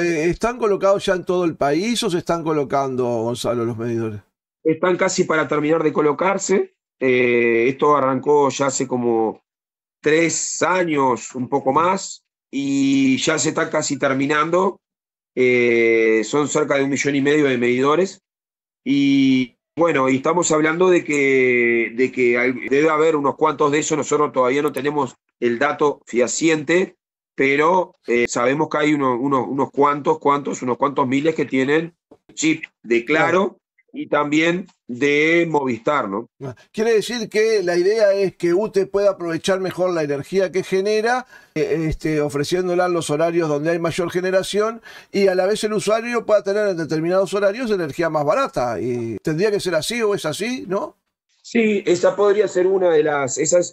Eh, ¿están colocados ya en todo el país o se están colocando, Gonzalo, los medidores? Están casi para terminar de colocarse. Eh, esto arrancó ya hace como tres años, un poco más, y ya se está casi terminando. Eh, son cerca de un millón y medio de medidores. Y bueno, estamos hablando de que, de que debe haber unos cuantos de esos. Nosotros todavía no tenemos el dato fehaciente, pero eh, sabemos que hay uno, unos cuantos, cuantos, unos cuantos miles que tienen chip de Claro y también de Movistar, ¿no? Ah, quiere decir que la idea es que UTE pueda aprovechar mejor la energía que genera, eh, este, ofreciéndola en los horarios donde hay mayor generación y a la vez el usuario pueda tener en determinados horarios energía más barata. Y tendría que ser así o es así, ¿no? Sí, esa podría ser una de las, esas,